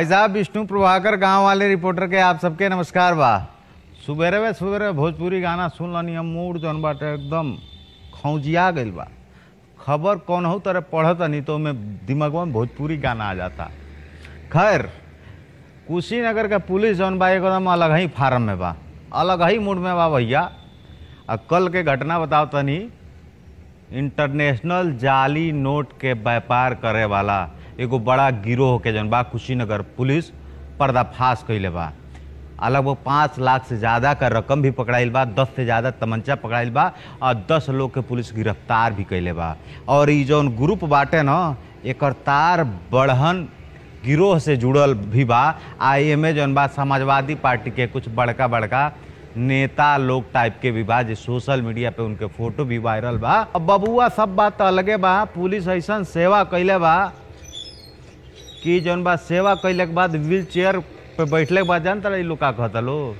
भाई साहब विष्णु प्रभाकर गांव वाले रिपोर्टर के आप सबके नमस्कार बा सुबेरे वे सुबेरे भोजपुरी गाना सुन लानी हम मूड जौन बाटे एकदम खौजिया गई बा खबर कौन हो तरह पढ़त नहीं तो में दिमाग में भोजपुरी गाना आ जाता खैर कुशीनगर का पुलिस जौन बा एकदम अलग ही फार्म में बा अलग ही मूड में बा भैया और कल के घटना बताओ तनी इंटरनेशनल जाली नोट के व्यापार करे वाला एगो बड़ा गिरोह के जन बा कुशीनगर पुलिस पर्दाफाश कैले बा लगभग पाँच लाख से ज़्यादा का रकम भी पकड़ाइल बा दस से ज़्यादा तमंचा पकड़ाइल बा और दस लोग के पुलिस गिरफ्तार भी कैले बा और जौन ग्रुप बाटे न एक तार बढ़हन गिरोह से जुड़ल भी बा आ एमे जौन बा समाजवादी पार्टी के कुछ बड़का बड़का नेता लोग टाइप के भी बा जो सोशल मीडिया पे उनके फोटो भी वायरल बा अब बबुआ सब बात अलगे बा पुलिस ऐसा सेवा कैले बा कि जौन बा सेवा कैले के बाद व्हील चेयर पे बैठले के बाद जान तारा लोग का कहता लो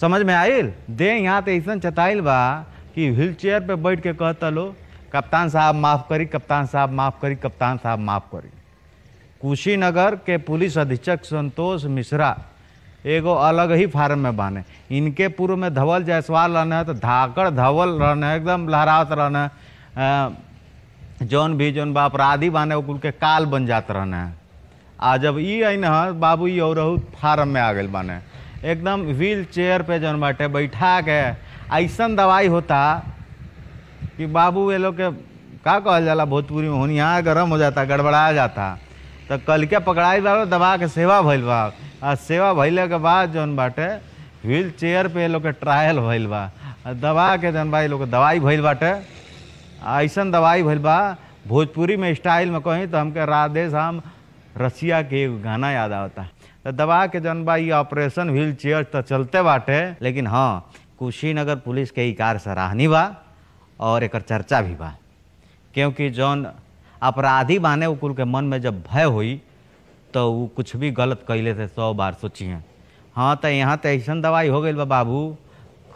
समझ में आयल दे यहाँ तो ऐसा चताइल बा कि व्हील चेयर पे बैठ के कहता लो कप्तान साहब माफ़ करी कप्तान साहब माफ़ करी कप्तान साहब माफ़ करी कुशीनगर के पुलिस अधीक्षक संतोष मिश्रा एगो अलग ही फार्म में बाने इनके पूर्व में धवल जायसवाल रहने तो धाकड़ धवल रहने एकदम लहरावत रहने जौन भी जौन बा अपराधी बाने कुल के काल बन जात रहने आ जब ई अन बाबू ये और फार्म में आ गए बाने एकदम व्हील चेयर पे जौन बाटे बैठा के ऐसा दवाई होता कि बाबू ये लोग के का कहल जाला भोजपुरी में होनी यहाँ गर्म हो जाता गड़बड़ा जाता तो कल के पकड़ाई बा दबा के सेवा भल बा आ सेवा भइले के बाद जौन बाटे व्हील चेयर पे लोग ट्रायल भल बा दबा के जौन बा लोग दवाई भैल बाटे ऐसा दवाई भल बा भोजपुरी में स्टाइल में कहीं तो हमके राधे हम रसिया के गाना याद आता तो दबा के जौन बा ऑपरेशन व्हील चेयर तो चलते बाटे लेकिन हाँ कुशीनगर पुलिस के इकार सराहनी बा और एक चर्चा भी बा क्योंकि जौन अपराधी बने कुल के मन में जब भय हुई तो वो कुछ भी गलत कैले थे सौ बार सोचिए हाँ तो यहाँ तो ऐसा दवाई हो गई बा बाबू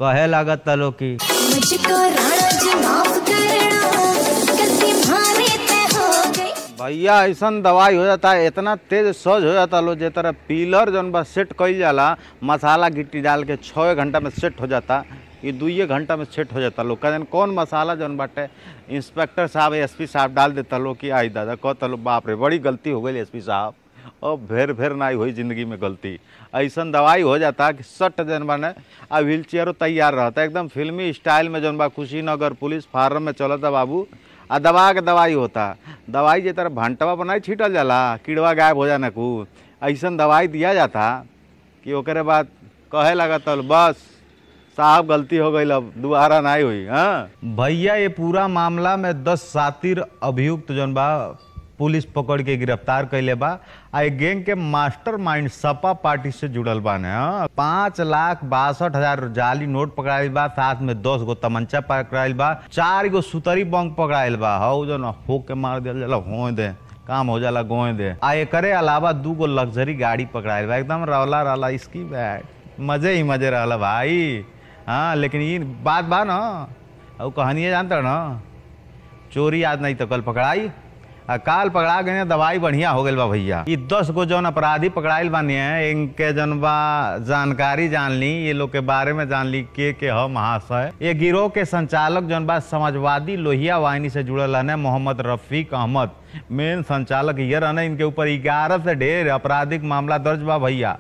कहे लागत तलो की भैया ऐसा दवाई हो जाता है इतना तेज सज हो जाता लो जे तरह पीलर जो बस सेट कैल जाला मसाला गिट्टी डाल के छः घंटा में सेट हो जाता ये दुई घंटा में सेट हो जाता लोग कहते कौन मसाला जौन बाटे इंस्पेक्टर साहब एसपी साहब डाल देता लोग कि आई दादा कहता लोग बाप रे बड़ी गलती हो गई एसपी साहब और भेर भेर ना हुई जिंदगी में गलती ऐसा दवाई हो जाता कि सट जन बने आ व्हील चेयरों तैयार रहता एकदम फिल्मी स्टाइल में जौन बा कुशीनगर पुलिस फार्म में चलता बाबू आ दवा के दवाई होता दवाई जे तरह भंटवा बनाई छीटल जाला कीड़वा गायब हो जाने को ऐसा दवाई दिया जाता कि ओकरे बाद कहे लगा बस साहब गलती हो गई दोबारा ना हुई हाँ भैया ये पूरा मामला में दस सातिर अभियुक्त जन बा पुलिस पकड़ के गिरफ्तार कैले बा आ गैंग के मास्टर माइंड सपा पार्टी से जुड़ल बाने हाँ? पांच लाख बासठ हजार जाली नोट पकड़ाइल बा साथ में दस गो तमंचा पकड़ाइल बा चार गो सुतरी बंग पकड़ाइल बा हो जो ना हो के मार दिया जला हो दे काम हो जाला गोए दे आ एकरे अलावा दू गो लग्जरी गाड़ी पकड़ाइल बा एकदम रौला रौला इसकी बैग मजे ही मजे रहला भाई हाँ लेकिन ये बात बा ना और कहानिए जानता ना चोरी याद नहीं तो कल पकड़ाई आ काल पकड़ा गए दवाई बढ़िया हो गई बा भैया ये दस गो जौन अपराधी पकड़ाएल बानी है इनके जौन बा जानकारी जान ली ये लोग के बारे में जान ली के के हो महाशय ये गिरोह के संचालक जौन बा समाजवादी लोहिया वाहिनी से जुड़ल रहने मोहम्मद रफीक अहमद मेन संचालक ये रहने इनके ऊपर ग्यारह से ढेर आपराधिक मामला दर्ज बा भैया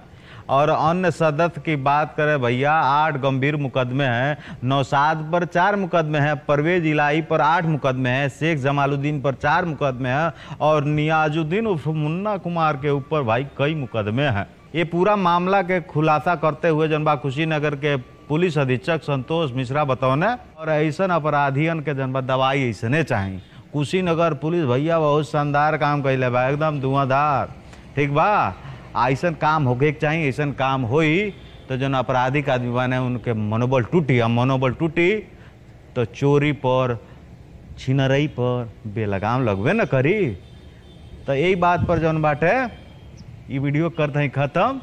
और अन्य सदस्य की बात करें भैया आठ गंभीर मुकदमे हैं नौसाद पर चार मुकदमे हैं परवेज इलाही पर आठ मुकदमे हैं शेख जमालुद्दीन पर चार मुकदमे हैं और नियाजुद्दीन उर्फ मुन्ना कुमार के ऊपर भाई कई मुकदमे हैं ये पूरा मामला के खुलासा करते हुए जनबा कुशीनगर के पुलिस अधीक्षक संतोष मिश्रा बतौने और ऐसा अपराधियन के जनबा दवाई ऐसने चाहिए कुशीनगर पुलिस भैया बहुत शानदार काम कैले बा एकदम धुआंधार ठीक बा ऐसा काम होके चाहिए ऐसा काम हो तो जो आपराधिक आदमी बने उनके मनोबल टूटी और मनोबल टूटी तो चोरी पर छिनरई पर बेलगाम लगबे न करी तो यही बात पर जौन बाटे ये वीडियो करते हैं ख़त्म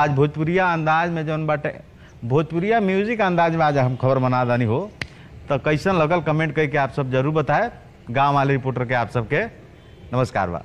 आज भोजपुरिया अंदाज में जौन बाटे भोजपुरिया म्यूजिक अंदाज में आज हम खबर बना दानी हो तो कैसन लगल कमेंट करके आप सब जरूर बताए गाँव वाले रिपोर्टर के आप सबके नमस्कार बा